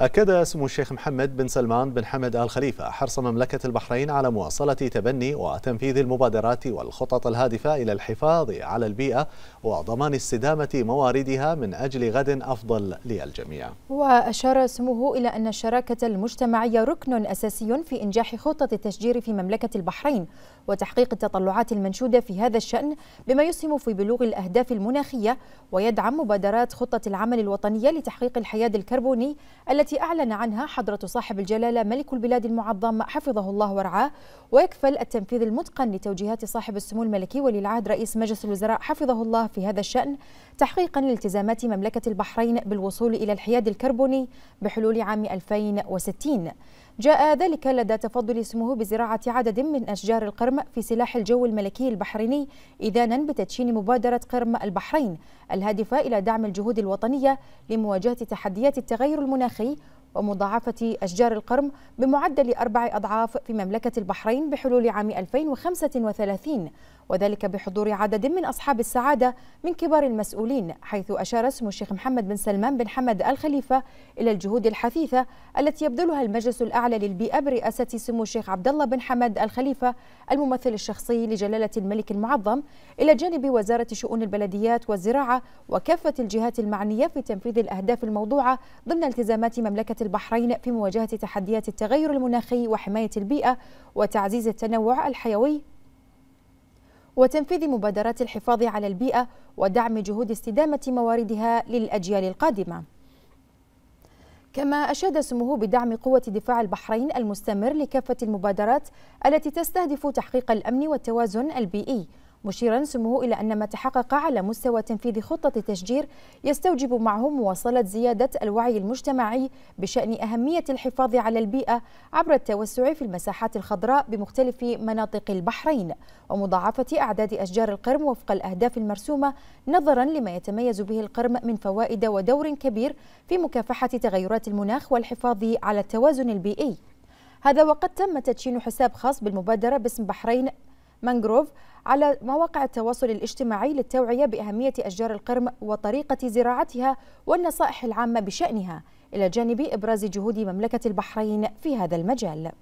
أكد سمو الشيخ محمد بن سلمان بن حمد آل خليفة حرص مملكة البحرين على مواصلة تبني وتنفيذ المبادرات والخطط الهادفة إلى الحفاظ على البيئة وضمان استدامة مواردها من أجل غد أفضل للجميع وأشار سموه إلى أن الشراكة المجتمعية ركن أساسي في إنجاح خطة التشجير في مملكة البحرين وتحقيق التطلعات المنشودة في هذا الشأن بما يسهم في بلوغ الأهداف المناخية ويدعم مبادرات خطة العمل الوطنية لتحقيق الحياد الكربوني التي التي أعلن عنها حضرة صاحب الجلالة ملك البلاد المعظم حفظه الله ورعاه ويكفل التنفيذ المتقن لتوجيهات صاحب السمو الملكي ولي العهد رئيس مجلس الوزراء حفظه الله في هذا الشأن تحقيقا لالتزامات مملكة البحرين بالوصول إلى الحياد الكربوني بحلول عام 2060 جاء ذلك لدى تفضل سموه بزراعة عدد من أشجار القرم في سلاح الجو الملكي البحريني إذانا بتدشين مبادرة قرم البحرين الهادفة إلى دعم الجهود الوطنية لمواجهة تحديات التغير المناخي ومضاعفة أشجار القرم بمعدل أربع أضعاف في مملكة البحرين بحلول عام 2035 وذلك بحضور عدد من أصحاب السعادة من كبار المسؤولين حيث أشار اسم الشيخ محمد بن سلمان بن حمد الخليفة إلى الجهود الحثيثة التي يبذلها المجلس الأعلى للبيئة برئاسة سمو الشيخ عبد الله بن حمد الخليفة الممثل الشخصي لجلالة الملك المعظم إلى جانب وزارة شؤون البلديات والزراعة وكافة الجهات المعنية في تنفيذ الأهداف الموضوعة ضمن التزامات مملكة البحرين في مواجهة تحديات التغير المناخي وحماية البيئة وتعزيز التنوع الحيوي وتنفيذ مبادرات الحفاظ على البيئة ودعم جهود استدامة مواردها للأجيال القادمة كما أشاد سموه بدعم قوة دفاع البحرين المستمر لكافة المبادرات التي تستهدف تحقيق الأمن والتوازن البيئي مشيرا سموه إلى أن ما تحقق على مستوى تنفيذ خطة التشجير يستوجب معه مواصلة زيادة الوعي المجتمعي بشأن أهمية الحفاظ على البيئة عبر التوسع في المساحات الخضراء بمختلف مناطق البحرين ومضاعفة أعداد أشجار القرم وفق الأهداف المرسومة نظرا لما يتميز به القرم من فوائد ودور كبير في مكافحة تغيرات المناخ والحفاظ على التوازن البيئي هذا وقد تم تدشين حساب خاص بالمبادرة باسم بحرين مانغروف على مواقع التواصل الاجتماعي للتوعية بأهمية أشجار القرم وطريقة زراعتها والنصائح العامة بشأنها إلى جانب إبراز جهود مملكة البحرين في هذا المجال